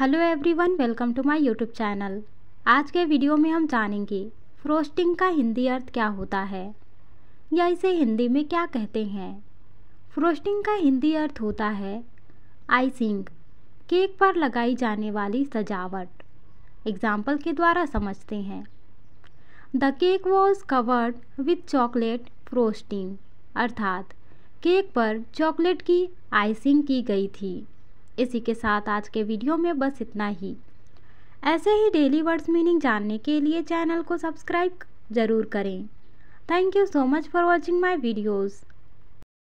hello everyone welcome to my YouTube channel आज के video में हम जानेंगे फ्रोस्टिंग का हिंदी अर्थ क्या होता है या इसे हिंदी में क्या कहते हैं फ्रोस्टिंग का हिंदी अर्थ होता है आइसिंग केक पर लगाई जाने वाली सजावट एग्जाम्पल के द्वारा समझते हैं the cake was covered with chocolate frosting अर्थात केक पर चॉकलेट की आइसिंग की गई थी इसी के साथ आज के वीडियो में बस इतना ही ऐसे ही डेली वर्ड्स मीनिंग जानने के लिए चैनल को सब्सक्राइब ज़रूर करें thank you so much for watching my videos